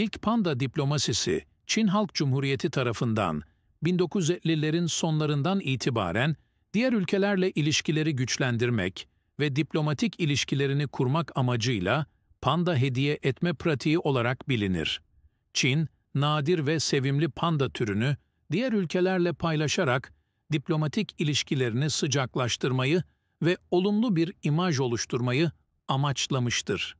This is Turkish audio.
İlk panda diplomasisi Çin Halk Cumhuriyeti tarafından 1950'lerin sonlarından itibaren diğer ülkelerle ilişkileri güçlendirmek ve diplomatik ilişkilerini kurmak amacıyla panda hediye etme pratiği olarak bilinir. Çin, nadir ve sevimli panda türünü diğer ülkelerle paylaşarak diplomatik ilişkilerini sıcaklaştırmayı ve olumlu bir imaj oluşturmayı amaçlamıştır.